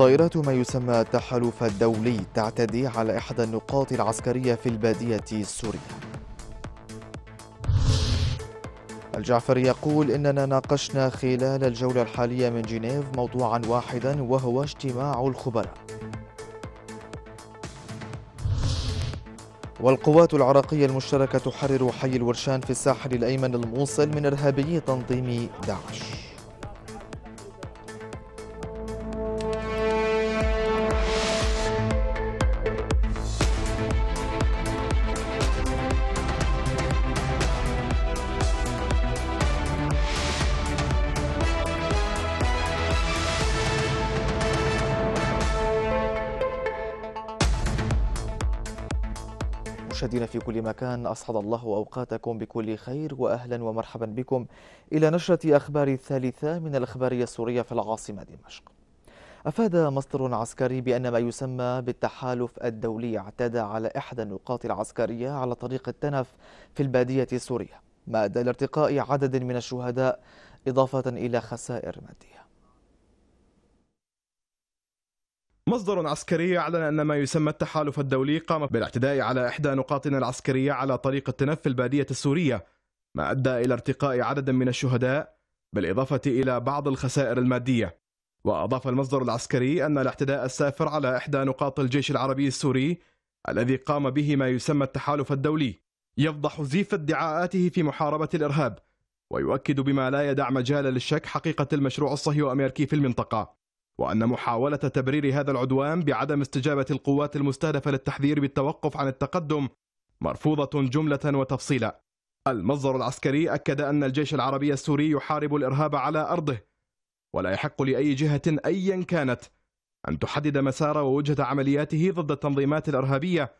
طائرات ما يسمى التحالف الدولي تعتدي على إحدى النقاط العسكرية في البادية السورية الجعفري يقول إننا ناقشنا خلال الجولة الحالية من جنيف موضوعا واحدا وهو اجتماع الخبراء والقوات العراقية المشتركة تحرر حي الورشان في الساحل الأيمن الموصل من إرهابي تنظيم داعش مشاهدينا في كل مكان أسعد الله أوقاتكم بكل خير وأهلا ومرحبا بكم إلى نشرة أخبار الثالثة من الأخبارية السورية في العاصمة دمشق أفاد مصدر عسكري بأن ما يسمى بالتحالف الدولي اعتدى على إحدى النقاط العسكرية على طريق التنف في البادية السورية ما أدى لارتقاء عدد من الشهداء إضافة إلى خسائر مادية مصدر عسكري أعلن أن ما يسمى التحالف الدولي قام بالاعتداء على إحدى نقاطنا العسكرية على طريق التنف البادية السورية ما أدى إلى ارتقاء عدد من الشهداء بالإضافة إلى بعض الخسائر المادية وأضاف المصدر العسكري أن الاعتداء السافر على إحدى نقاط الجيش العربي السوري الذي قام به ما يسمى التحالف الدولي يفضح زيف ادعاءاته في محاربة الإرهاب ويؤكد بما لا يدع مجال للشك حقيقة المشروع الصهيوني الامريكي في المنطقة وأن محاولة تبرير هذا العدوان بعدم استجابة القوات المستهدفة للتحذير بالتوقف عن التقدم مرفوضة جملة وتفصيلا المصدر العسكري أكد أن الجيش العربي السوري يحارب الإرهاب على أرضه ولا يحق لأي جهة أيا كانت أن تحدد مسار ووجهة عملياته ضد التنظيمات الإرهابية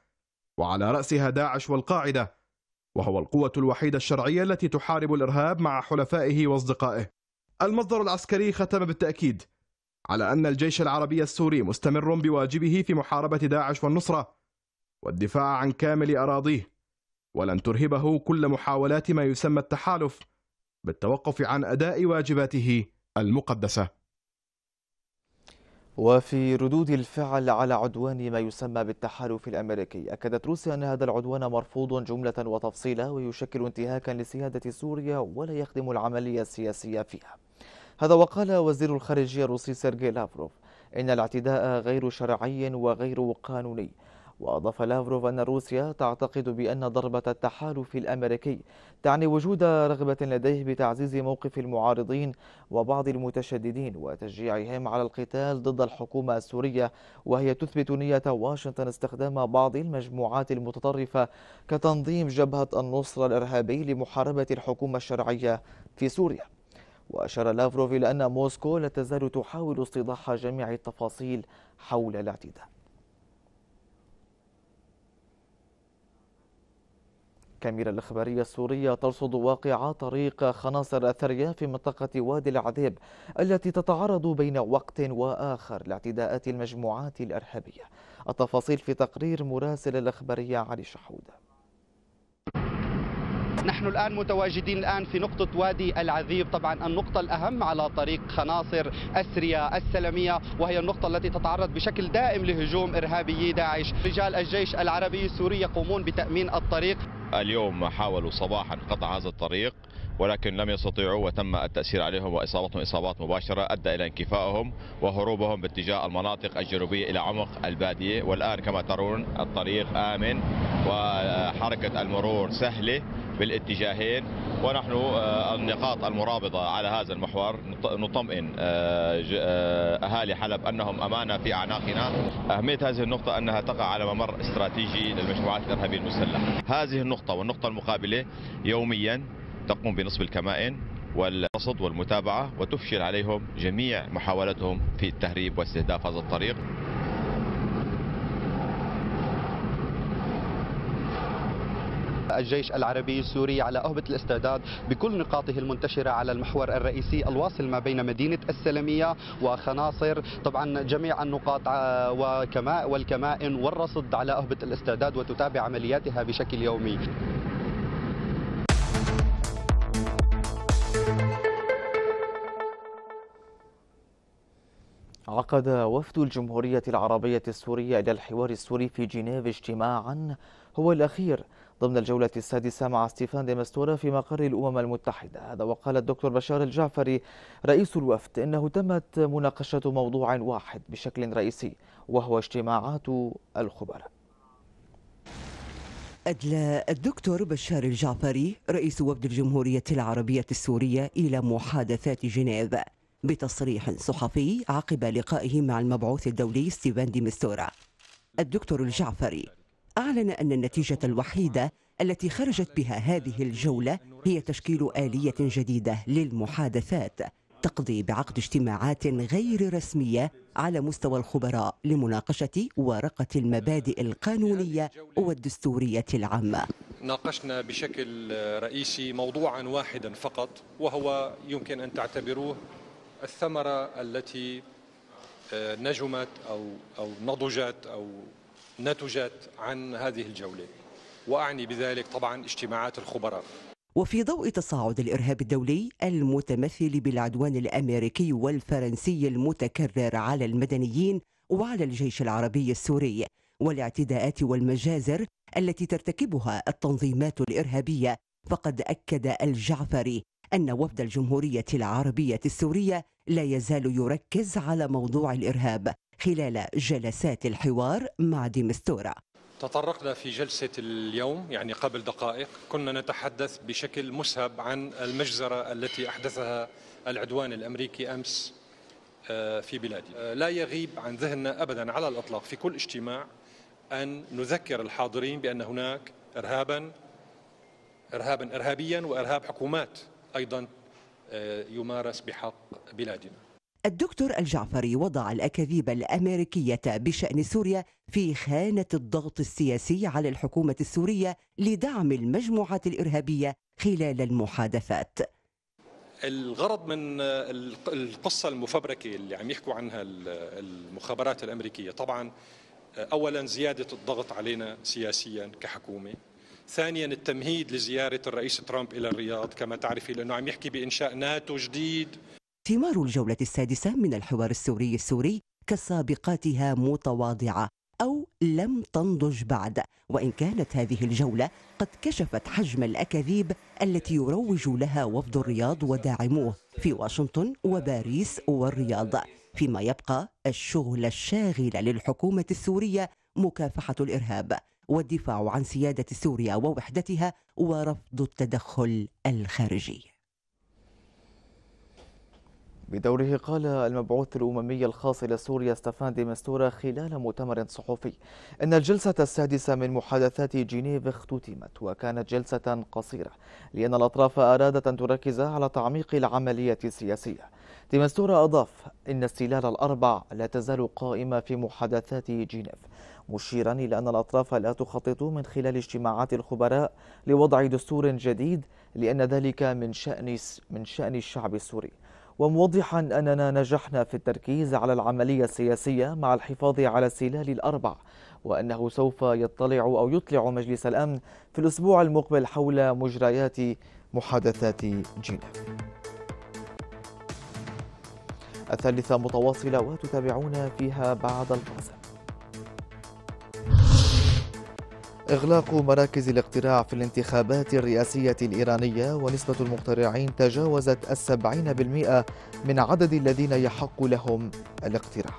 وعلى رأسها داعش والقاعدة وهو القوة الوحيدة الشرعية التي تحارب الإرهاب مع حلفائه وأصدقائه المصدر العسكري ختم بالتأكيد على أن الجيش العربي السوري مستمر بواجبه في محاربة داعش والنصرة والدفاع عن كامل أراضيه ولن ترهبه كل محاولات ما يسمى التحالف بالتوقف عن أداء واجباته المقدسة وفي ردود الفعل على عدوان ما يسمى بالتحالف الأمريكي أكدت روسيا أن هذا العدوان مرفوض جملة وتفصيلا ويشكل انتهاكا لسيادة سوريا ولا يخدم العملية السياسية فيها هذا وقال وزير الخارجية الروسي سيرجي لافروف إن الاعتداء غير شرعي وغير قانوني وأضاف لافروف أن روسيا تعتقد بأن ضربة التحالف الأمريكي تعني وجود رغبة لديه بتعزيز موقف المعارضين وبعض المتشددين وتشجيعهم على القتال ضد الحكومة السورية وهي تثبت نية واشنطن استخدام بعض المجموعات المتطرفة كتنظيم جبهة النصرة الإرهابي لمحاربة الحكومة الشرعية في سوريا وأشار لافروف إلى أن موسكو لا تزال تحاول استيضاح جميع التفاصيل حول الاعتداء كاميرا الإخبارية السورية ترصد واقع طريق خناصر الثريا في منطقة وادي العذيب التي تتعرض بين وقت وآخر لاعتداءات المجموعات الإرهابية التفاصيل في تقرير مراسل الإخبارية علي شحوده نحن الآن متواجدين الآن في نقطة وادي العذيب طبعا النقطة الأهم على طريق خناصر أسريا السلمية وهي النقطة التي تتعرض بشكل دائم لهجوم إرهابي داعش رجال الجيش العربي السوري يقومون بتأمين الطريق اليوم حاولوا صباحا قطع هذا الطريق ولكن لم يستطيعوا وتم التأثير عليهم وإصابتهم إصابات مباشرة أدى إلى انكفائهم وهروبهم باتجاه المناطق الجنوبية إلى عمق البادية والآن كما ترون الطريق آمن وحركة المرور سهلة بالاتجاهين ونحن آه، النقاط المرابطة على هذا المحور نطمئن آه، آه، أهالي حلب أنهم أمانة في أعناقنا أهمية هذه النقطة أنها تقع على ممر استراتيجي للمجموعات الإرهابية المسلحة هذه النقطة والنقطة المقابلة يوميا تقوم بنصب الكمائن والرصد والمتابعة وتفشل عليهم جميع محاولتهم في التهريب واستهداف هذا الطريق الجيش العربي السوري على أهبة الاستعداد بكل نقاطه المنتشرة على المحور الرئيسي الواصل ما بين مدينة السلمية وخناصر طبعا جميع النقاط آه، وكماء والكمائن والرصد على أهبة الاستعداد وتتابع عملياتها بشكل يومي عقد وفد الجمهورية العربية السورية إلى الحوار السوري في جنيف اجتماعا هو الأخير ضمن الجولة السادسة مع ستيفان ديمستورا في مقر الأمم المتحدة هذا وقال الدكتور بشار الجعفري رئيس الوفد إنه تمت مناقشة موضوع واحد بشكل رئيسي وهو اجتماعات الخبراء أدلى الدكتور بشار الجعفري رئيس وفد الجمهورية العربية السورية إلى محادثات جنيف بتصريح صحفي عقب لقائه مع المبعوث الدولي ستيفان دي مستورا الدكتور الجعفري أعلن أن النتيجة الوحيدة التي خرجت بها هذه الجولة هي تشكيل آلية جديدة للمحادثات تقضي بعقد اجتماعات غير رسمية على مستوى الخبراء لمناقشة ورقة المبادئ القانونية والدستورية العامة ناقشنا بشكل رئيسي موضوعا واحدا فقط وهو يمكن أن تعتبروه الثمرة التي آه، نجمت أو, أو نضجت أو نتجت عن هذه الجولة وأعني بذلك طبعا اجتماعات الخبراء وفي ضوء تصاعد الإرهاب الدولي المتمثل بالعدوان الأمريكي والفرنسي المتكرر على المدنيين وعلى الجيش العربي السوري والاعتداءات والمجازر التي ترتكبها التنظيمات الإرهابية فقد أكد الجعفري أن وفد الجمهورية العربية السورية لا يزال يركز على موضوع الإرهاب خلال جلسات الحوار مع ديمستورا تطرقنا في جلسة اليوم يعني قبل دقائق كنا نتحدث بشكل مسهب عن المجزرة التي أحدثها العدوان الأمريكي أمس آه، في بلادي آه، لا يغيب عن ذهننا أبدا على الأطلاق في كل اجتماع أن نذكر الحاضرين بأن هناك إرهابا إرهابا إرهابيا وإرهاب حكومات أيضا آه، يمارس بحق بلادنا الدكتور الجعفري وضع الاكاذيب الامريكيه بشان سوريا في خانه الضغط السياسي على الحكومه السوريه لدعم المجموعات الارهابيه خلال المحادثات الغرض من آه، القصه المفبركه اللي عم يحكوا عنها المخابرات الامريكيه طبعا آه، اولا زياده الضغط علينا سياسيا كحكومه ثانيا التمهيد لزيارة الرئيس ترامب إلى الرياض كما تعرفي لأنه عم يحكي بإنشاء ناتو جديد ثمار الجولة السادسة من الحوار السوري السوري كسابقاتها متواضعة أو لم تنضج بعد وإن كانت هذه الجولة قد كشفت حجم الأكاذيب التي يروج لها وفد الرياض وداعموه في واشنطن وباريس والرياض فيما يبقى الشغل الشاغل للحكومة السورية مكافحة الإرهاب والدفاع عن سيادة سوريا ووحدتها ورفض التدخل الخارجي بدوره قال المبعوث الأممي الخاص إلى سوريا ستفان دي مستورا خلال مؤتمر صحفي أن الجلسة السادسة من محادثات جنيف اختتمت وكانت جلسة قصيرة لأن الأطراف أرادت أن تركز على تعميق العملية السياسية ديمستورة أضاف إن السلال الأربع لا تزال قائمة في محادثات جنيف مشيرا إلى أن الأطراف لا تخطط من خلال اجتماعات الخبراء لوضع دستور جديد لأن ذلك من شأن من شأن الشعب السوري وموضحا أننا نجحنا في التركيز على العملية السياسية مع الحفاظ على السلال الأربع وأنه سوف يطلع أو يطلع مجلس الأمن في الأسبوع المقبل حول مجريات محادثات جنة الثالثة متواصلة وتتابعون فيها بعد الفاصل إغلاق مراكز الاقتراع في الانتخابات الرئاسية الإيرانية ونسبة المقترعين تجاوزت السبعين بالمئة من عدد الذين يحق لهم الاقتراع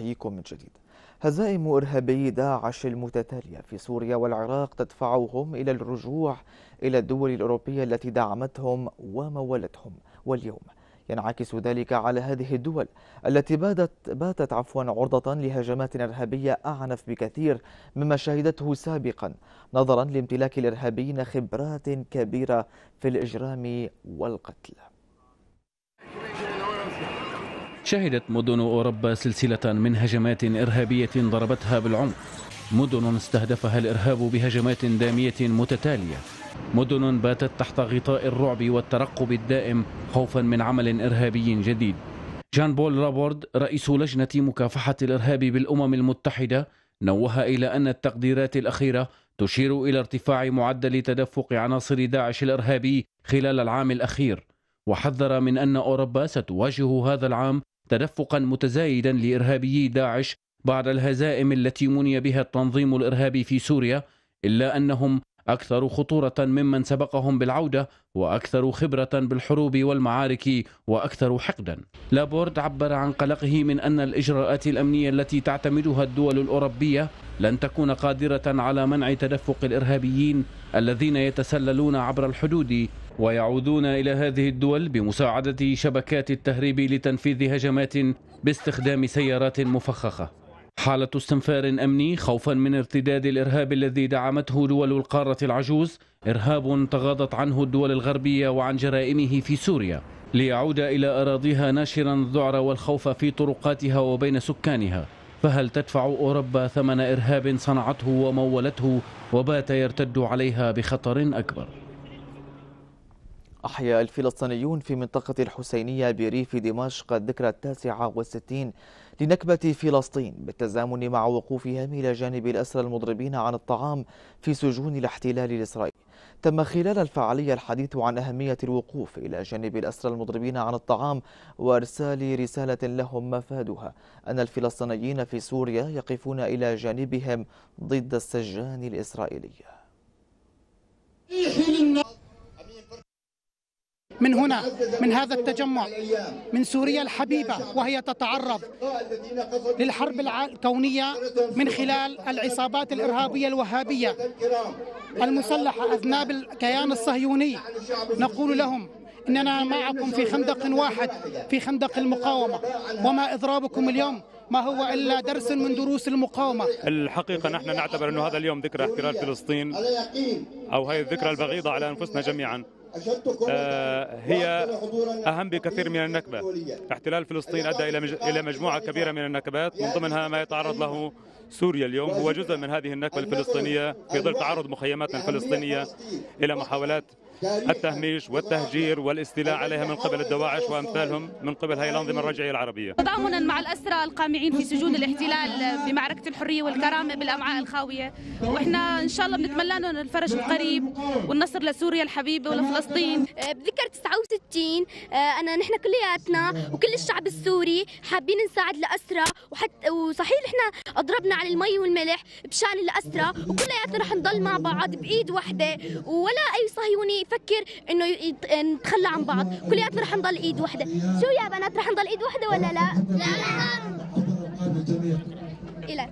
أحييكم من جديد هزائم إرهابي داعش المتتالية في سوريا والعراق تدفعهم إلى الرجوع إلى الدول الأوروبية التي دعمتهم ومولتهم واليوم ينعكس ذلك على هذه الدول التي باتت باتت عفوا عرضة لهجمات إرهابية أعنف بكثير مما شهدته سابقا نظرا لامتلاك الإرهابيين خبرات كبيرة في الإجرام والقتل شهدت مدن أوروبا سلسلة من هجمات إرهابية ضربتها بالعمق مدن استهدفها الإرهاب بهجمات دامية متتالية مدن باتت تحت غطاء الرعب والترقب الدائم خوفا من عمل إرهابي جديد جان بول رابورد رئيس لجنة مكافحة الإرهاب بالأمم المتحدة نوه إلى أن التقديرات الأخيرة تشير إلى ارتفاع معدل تدفق عناصر داعش الإرهابي خلال العام الأخير وحذر من أن أوروبا ستواجه هذا العام تدفقا متزايدا لإرهابيي داعش بعد الهزائم التي مني بها التنظيم الإرهابي في سوريا إلا أنهم أكثر خطورة ممن سبقهم بالعودة وأكثر خبرة بالحروب والمعارك وأكثر حقدا لابورد عبر عن قلقه من أن الإجراءات الأمنية التي تعتمدها الدول الأوروبية لن تكون قادرة على منع تدفق الإرهابيين الذين يتسللون عبر الحدود ويعودون إلى هذه الدول بمساعدة شبكات التهريب لتنفيذ هجمات باستخدام سيارات مفخخة حالة استنفار أمني خوفا من ارتداد الإرهاب الذي دعمته دول القارة العجوز إرهاب تغاضت عنه الدول الغربية وعن جرائمه في سوريا ليعود إلى أراضيها ناشرا الذعر والخوف في طرقاتها وبين سكانها فهل تدفع أوروبا ثمن إرهاب صنعته ومولته وبات يرتد عليها بخطر أكبر؟ أحيا الفلسطينيون في منطقة الحسينية بريف دمشق الذكرى التاسعة والستين لنكبة فلسطين بالتزامن مع وقوفهم إلى جانب الأسرى المضربين عن الطعام في سجون الاحتلال الإسرائيلي تم خلال الفعالية الحديث عن أهمية الوقوف إلى جانب الأسرى المضربين عن الطعام وإرسال رسالة لهم مفادها أن الفلسطينيين في سوريا يقفون إلى جانبهم ضد السجان الإسرائيلي من هنا من هذا التجمع من سوريا الحبيبة وهي تتعرض للحرب الكونية من خلال العصابات الإرهابية الوهابية المسلحة أذناب الكيان الصهيوني نقول لهم إننا معكم في خندق واحد في خندق المقاومة وما إضرابكم اليوم ما هو الا درس من دروس المقاومه الحقيقه نحن نعتبر انه هذا اليوم ذكرى احتلال فلسطين او هذه الذكرى البغيضه على انفسنا جميعا آه، هي أهم بكثير من النكبة احتلال فلسطين أدى إلى مجموعة كبيرة من النكبات من ضمنها ما يتعرض له سوريا اليوم هو جزء من هذه النكبة الفلسطينية في ظل تعرض مخيماتنا الفلسطينية إلى محاولات التهميش والتهجير والاستيلاء عليها من قبل الدواعش وأمثالهم من قبل هذه الأنظمة الرجعية العربية تضامنا مع الأسرى القامعين في سجون الاحتلال بمعركة الحرية والكرامة بالأمعاء الخاوية وإحنا إن شاء الله بنتمنى لهم الفرج القريب والنصر لسوريا الحبيبة ولفلسطين بذكر 69 آه، أنا نحن كلياتنا وكل الشعب السوري حابين نساعد الأسرى وحتى وصحيح نحن أضربنا على المي والملح بشان الأسرى وكلياتنا رح نضل مع بعض بإيد واحدة ولا أي صهيوني نفكر انه نتخلى عن بعض كلياتنا رح نضل ايد واحده شو يا بنات رح نضل ايد واحده ولا لا لا لا إلى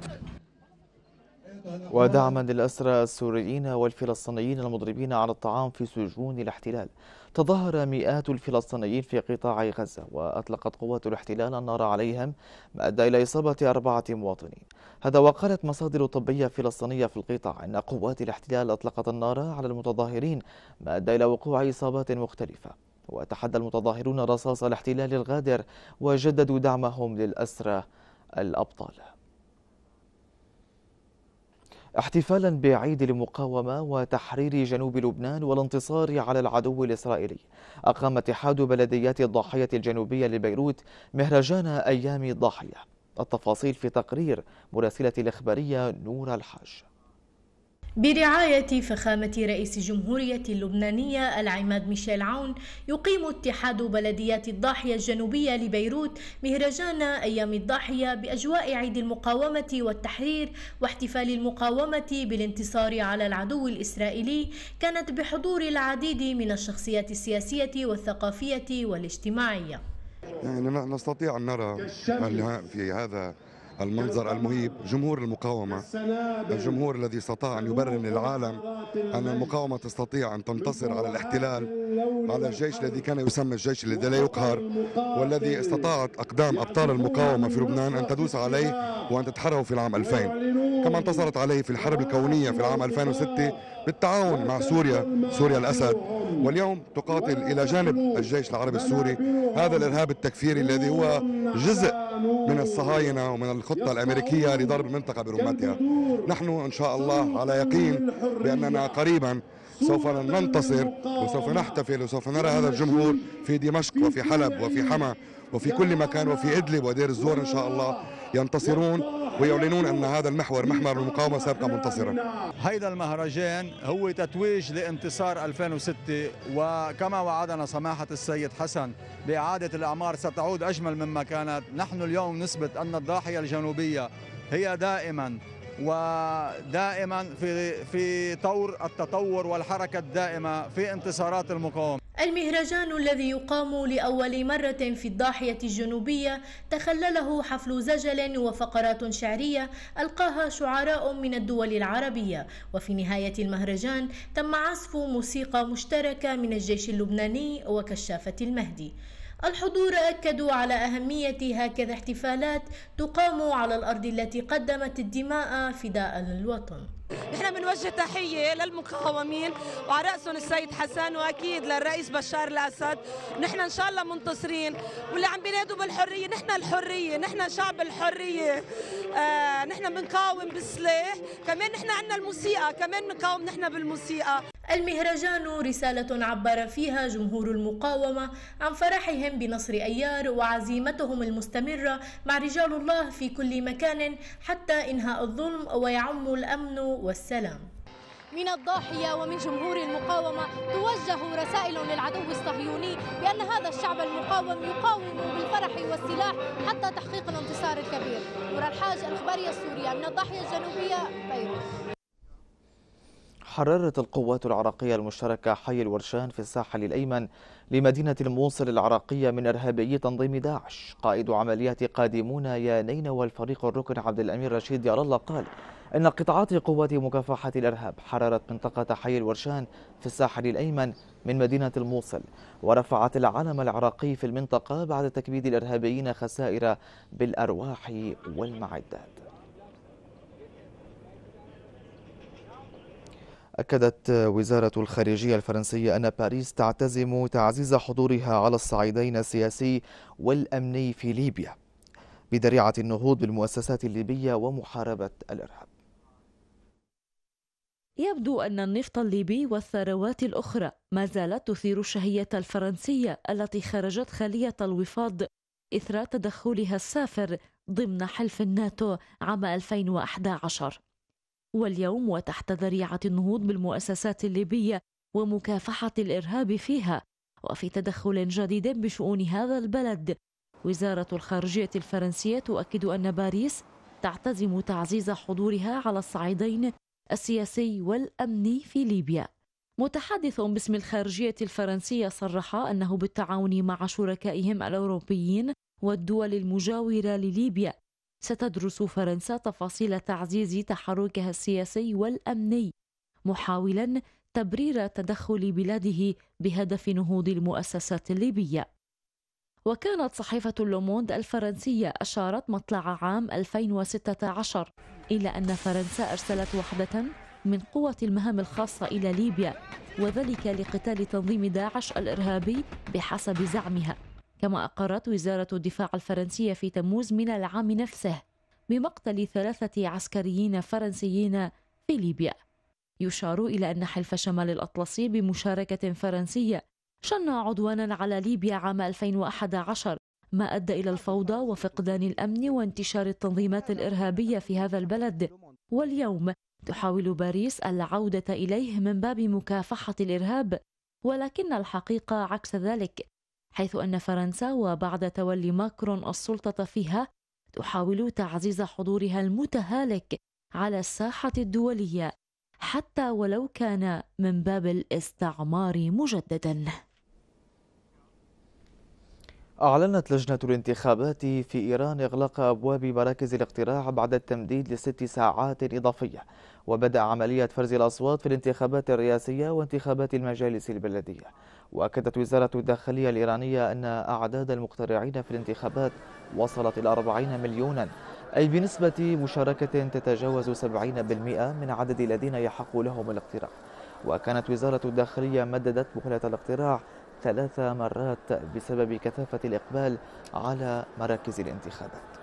ودعما للأسرى السوريين والفلسطينيين المضربين على الطعام في سجون الاحتلال تظاهر مئات الفلسطينيين في قطاع غزة وأطلقت قوات الاحتلال النار عليهم ما أدى إلى إصابة أربعة مواطنين هذا وقالت مصادر طبية فلسطينية في القطاع أن قوات الاحتلال أطلقت النار على المتظاهرين ما أدى إلى وقوع إصابات مختلفة وتحدى المتظاهرون رصاص الاحتلال الغادر وجددوا دعمهم للأسرى الأبطال احتفالا بعيد المقاومة وتحرير جنوب لبنان والانتصار على العدو الإسرائيلي أقام اتحاد بلديات الضاحية الجنوبية لبيروت مهرجان أيام الضاحية التفاصيل في تقرير مراسلة الإخبارية نور الحاج برعاية فخامة رئيس الجمهورية اللبنانية العماد ميشيل عون يقيم اتحاد بلديات الضاحية الجنوبية لبيروت مهرجان أيام الضاحية بأجواء عيد المقاومة والتحرير واحتفال المقاومة بالانتصار على العدو الإسرائيلي كانت بحضور العديد من الشخصيات السياسية والثقافية والاجتماعية يعني نستطيع أن نرى في هذا المنظر المهيب جمهور المقاومة الجمهور الذي استطاع أن يبرهن للعالم أن المقاومة تستطيع أن تنتصر على الاحتلال على الجيش الذي كان يسمى الجيش الذي لا يقهر والذي استطاعت أقدام أبطال المقاومة في لبنان أن تدوس عليه وأن تتحرر في العام 2000 كما انتصرت عليه في الحرب الكونية في العام 2006 بالتعاون مع سوريا سوريا الأسد واليوم تقاتل إلى جانب الجيش العربي السوري هذا الإرهاب التكفيري الذي هو جزء من الصهاينة ومن الخطة الأمريكية لضرب المنطقة برمتها نحن إن شاء الله على يقين بأننا قريبا سوف ننتصر وسوف نحتفل وسوف نرى هذا الجمهور في دمشق وفي حلب وفي حما وفي كل مكان وفي إدلب ودير الزور إن شاء الله ينتصرون ويعلنون أن هذا المحور محور المقاومة سيبقى منتصرا هيدا المهرجان هو تتويج لانتصار 2006 وكما وعدنا سماحة السيد حسن بإعادة الأعمار ستعود أجمل مما كانت نحن اليوم نثبت أن الضاحية الجنوبية هي دائما ودائما في في طور التطور والحركه الدائمه في انتصارات المقاومه المهرجان الذي يقام لأول مرة في الضاحية الجنوبية تخلله حفل زجل وفقرات شعرية ألقاها شعراء من الدول العربية وفي نهاية المهرجان تم عزف موسيقى مشتركة من الجيش اللبناني وكشافة المهدي الحضور أكدوا على أهمية هكذا احتفالات تقام على الأرض التي قدمت الدماء فداء للوطن نحن بنوجه تحية للمقاومين وعلى رأسهم السيد حسن وأكيد للرئيس بشار الأسد نحن إن شاء الله منتصرين واللي عم بينادوا بالحرية نحن الحرية نحن شعب الحرية آه نحن بنقاوم بالسلاح كمان نحن عندنا الموسيقى كمان نقاوم نحن بالموسيقى المهرجان رسالة عبر فيها جمهور المقاومة عن فرحهم بنصر أيار وعزيمتهم المستمرة مع رجال الله في كل مكان حتى إنهاء الظلم ويعم الأمن والسلام من الضاحية ومن جمهور المقاومة توجه رسائل للعدو الصهيوني بأن هذا الشعب المقاوم يقاوم بالفرح والسلاح حتى تحقيق الانتصار الكبير نور الحاج الإخبارية السورية من الضاحية الجنوبية بيروت حررت القوات العراقية المشتركة حي الورشان في الساحل الأيمن لمدينة الموصل العراقية من إرهابيي تنظيم داعش قائد عمليات قادمون يا نين والفريق الركن عبد الأمير رشيد يار الله قال إن قطاعات قوات مكافحة الإرهاب حررت منطقة حي الورشان في الساحل الأيمن من مدينة الموصل ورفعت العلم العراقي في المنطقة بعد تكبيد الإرهابيين خسائر بالأرواح والمعدات أكدت وزارة الخارجية الفرنسية أن باريس تعتزم تعزيز حضورها على الصعيدين السياسي والأمني في ليبيا بذريعة النهوض بالمؤسسات الليبية ومحاربة الإرهاب يبدو أن النفط الليبي والثروات الأخرى ما زالت تثير الشهية الفرنسية التي خرجت خالية الوفاض إثر تدخلها السافر ضمن حلف الناتو عام 2011 واليوم وتحت ذريعة النهوض بالمؤسسات الليبية ومكافحة الإرهاب فيها وفي تدخل جديد بشؤون هذا البلد وزارة الخارجية الفرنسية تؤكد أن باريس تعتزم تعزيز حضورها على الصعيدين السياسي والأمني في ليبيا متحدث باسم الخارجية الفرنسية صرح أنه بالتعاون مع شركائهم الأوروبيين والدول المجاورة لليبيا ستدرس فرنسا تفاصيل تعزيز تحركها السياسي والامني محاولا تبرير تدخل بلاده بهدف نهوض المؤسسات الليبيه وكانت صحيفة لوموند الفرنسية أشارت مطلع عام 2016 إلى أن فرنسا أرسلت وحدة من قوة المهام الخاصة إلى ليبيا وذلك لقتال تنظيم داعش الإرهابي بحسب زعمها كما أقرت وزارة الدفاع الفرنسية في تموز من العام نفسه بمقتل ثلاثة عسكريين فرنسيين في ليبيا يشار إلى أن حلف شمال الأطلسي بمشاركة فرنسية شن عدوانا على ليبيا عام 2011 ما أدى إلى الفوضى وفقدان الأمن وانتشار التنظيمات الإرهابية في هذا البلد واليوم تحاول باريس العودة إليه من باب مكافحة الإرهاب ولكن الحقيقة عكس ذلك حيث أن فرنسا وبعد تولي ماكرون السلطة فيها تحاول تعزيز حضورها المتهالك على الساحة الدولية حتى ولو كان من باب الاستعمار مجددا أعلنت لجنة الانتخابات في إيران إغلاق أبواب مراكز الاقتراع بعد التمديد لست ساعات إضافية وبدأ عملية فرز الأصوات في الانتخابات الرئاسية وانتخابات المجالس البلدية وأكدت وزارة الداخلية الإيرانية أن أعداد المقترعين في الانتخابات وصلت إلى 40 مليونا أي بنسبة مشاركة تتجاوز 70% من عدد الذين يحق لهم الاقتراع وكانت وزارة الداخلية مددت مهلة الاقتراع ثلاث مرات بسبب كثافة الإقبال على مراكز الانتخابات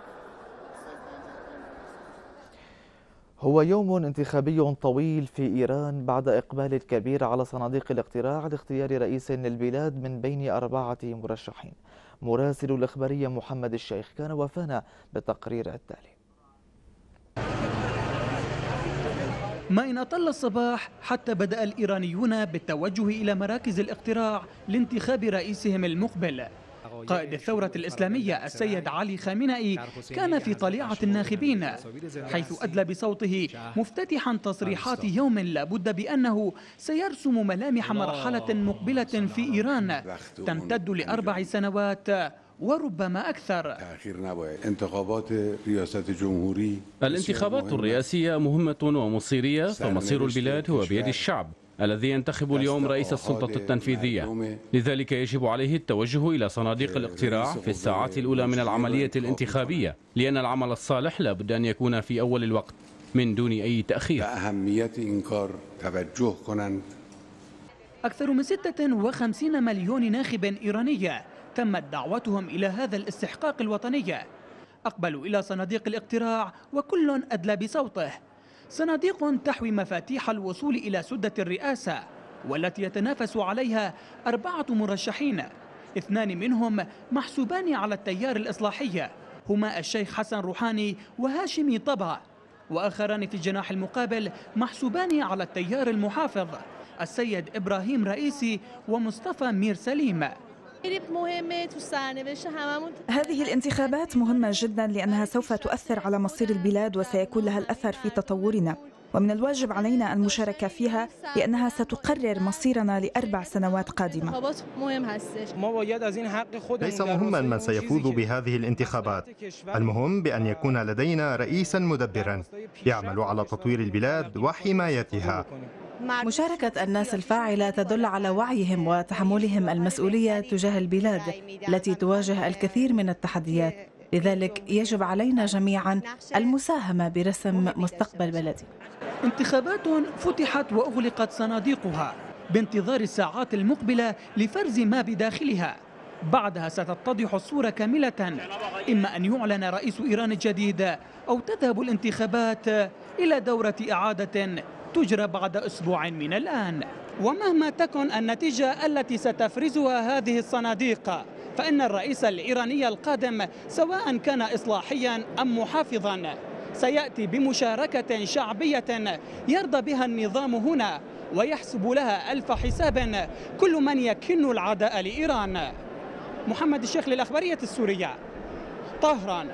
هو يوم انتخابي طويل في إيران بعد إقبال الكبير على صناديق الاقتراع لاختيار رئيس للبلاد من بين أربعة مرشحين مراسل الإخبارية محمد الشيخ كان وفانا بالتقرير التالي ما إن أطل الصباح حتى بدأ الإيرانيون بالتوجه إلى مراكز الاقتراع لانتخاب رئيسهم المقبل قائد الثورة الإسلامية السيد علي خامنئي كان في طليعة الناخبين حيث أدلى بصوته مفتتحا تصريحات يوم لابد بأنه سيرسم ملامح مرحلة مقبلة في إيران تمتد لأربع سنوات وربما أكثر الانتخابات الرئاسية مهمة ومصيرية فمصير البلاد هو بيد الشعب الذي ينتخب اليوم رئيس السلطة التنفيذية لذلك يجب عليه التوجه إلى صناديق الاقتراع في الساعات الأولى من العملية الانتخابية لأن العمل الصالح لابد أن يكون في أول الوقت من دون أي تأخير أهمية إنكار توجه أكثر من 56 مليون ناخب إيراني تمت دعوتهم إلى هذا الاستحقاق الوطني أقبلوا إلى صناديق الاقتراع وكل أدلى بصوته صناديق تحوي مفاتيح الوصول إلى سدة الرئاسة والتي يتنافس عليها أربعة مرشحين اثنان منهم محسوبان على التيار الإصلاحي هما الشيخ حسن روحاني وهاشمي طبع وآخران في الجناح المقابل محسوبان على التيار المحافظ السيد إبراهيم رئيسي ومصطفى مير سليم هذه الانتخابات مهمة جدا لأنها سوف تؤثر على مصير البلاد وسيكون لها الأثر في تطورنا ومن الواجب علينا المشاركة فيها لأنها ستقرر مصيرنا لأربع سنوات قادمة ليس مهما من سيفوز بهذه الانتخابات المهم بأن يكون لدينا رئيسا مدبرا يعمل على تطوير البلاد وحمايتها مشاركة الناس الفاعلة تدل على وعيهم وتحملهم المسؤولية تجاه البلاد التي تواجه الكثير من التحديات لذلك يجب علينا جميعا المساهمة برسم مستقبل بلدي انتخابات فتحت وأغلقت صناديقها بانتظار الساعات المقبلة لفرز ما بداخلها بعدها ستتضح الصورة كاملة إما أن يعلن رئيس إيران الجديد أو تذهب الانتخابات إلى دورة إعادة تجرى بعد أسبوع من الآن ومهما تكن النتيجة التي ستفرزها هذه الصناديق فإن الرئيس الإيراني القادم سواء كان إصلاحيا أم محافظا سيأتي بمشاركة شعبية يرضى بها النظام هنا ويحسب لها ألف حساب كل من يكن العداء لإيران محمد الشيخ للأخبارية السورية طهران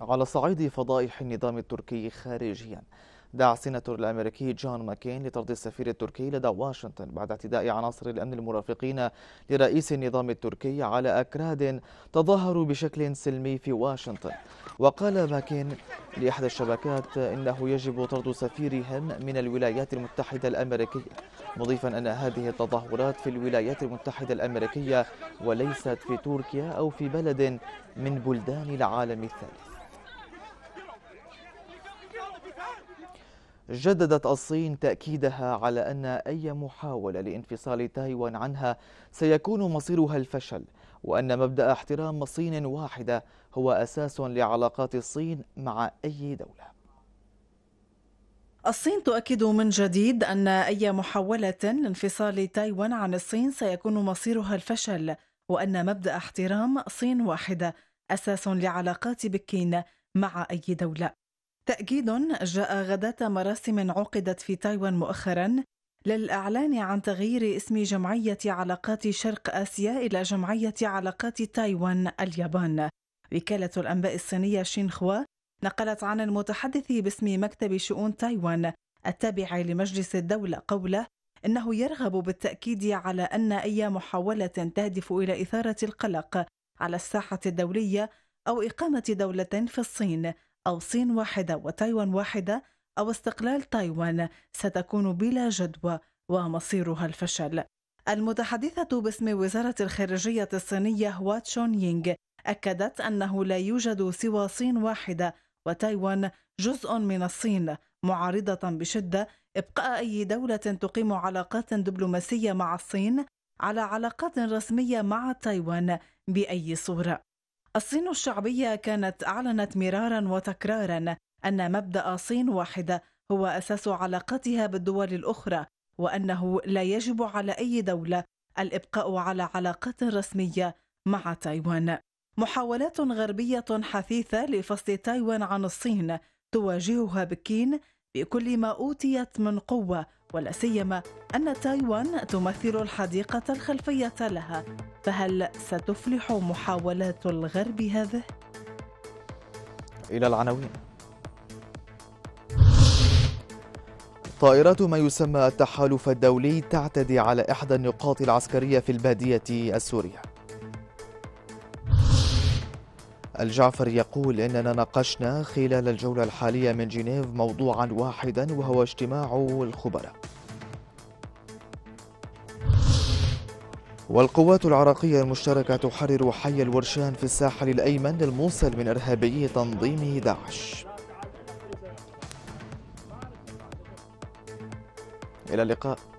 على صعيد فضائح النظام التركي خارجيا دعا السيناتور الأمريكي جون ماكين لطرد السفير التركي لدى واشنطن بعد اعتداء عناصر الأمن المرافقين لرئيس النظام التركي على أكراد تظاهروا بشكل سلمي في واشنطن وقال ماكين لإحدى الشبكات إنه يجب طرد سفيرهم من الولايات المتحدة الأمريكية مضيفا أن هذه التظاهرات في الولايات المتحدة الأمريكية وليست في تركيا أو في بلد من بلدان العالم الثالث جددت الصين تأكيدها على أن أي محاولة لانفصال تايوان عنها سيكون مصيرها الفشل وأن مبدأ احترام صين واحدة هو أساس لعلاقات الصين مع أي دولة الصين تؤكد من جديد أن أي محاولة لانفصال تايوان عن الصين سيكون مصيرها الفشل وأن مبدأ احترام صين واحدة أساس لعلاقات بكين مع أي دولة تأكيد جاء غداة مراسم عقدت في تايوان مؤخرا للإعلان عن تغيير اسم جمعية علاقات شرق آسيا إلى جمعية علاقات تايوان اليابان وكالة الأنباء الصينية شينخوا نقلت عن المتحدث باسم مكتب شؤون تايوان التابع لمجلس الدولة قوله إنه يرغب بالتأكيد على أن أي محاولة تهدف إلى إثارة القلق على الساحة الدولية أو إقامة دولة في الصين أو صين واحدة وتايوان واحدة أو استقلال تايوان ستكون بلا جدوى ومصيرها الفشل المتحدثة باسم وزارة الخارجية الصينية واتشون يينغ أكدت أنه لا يوجد سوى صين واحدة وتايوان جزء من الصين معارضة بشدة إبقاء أي دولة تقيم علاقات دبلوماسية مع الصين على علاقات رسمية مع تايوان بأي صورة الصين الشعبية كانت أعلنت مرارا وتكرارا أن مبدأ صين واحدة هو أساس علاقتها بالدول الأخرى وأنه لا يجب على أي دولة الإبقاء على علاقات رسمية مع تايوان. محاولات غربية حثيثة لفصل تايوان عن الصين تواجهها بكين بكل ما أوتيت من قوة ولا سيما أن تايوان تمثل الحديقة الخلفية لها فهل ستفلح محاولات الغرب هذه؟ إلى العناوين طائرات ما يسمى التحالف الدولي تعتدي على إحدى النقاط العسكرية في البادية السورية الجعفر يقول إننا ناقشنا خلال الجولة الحالية من جنيف موضوعا واحدا وهو اجتماع الخبراء والقوات العراقية المشتركة تحرر حي الورشان في الساحل الأيمن الموصل من إرهابي تنظيم داعش إلى اللقاء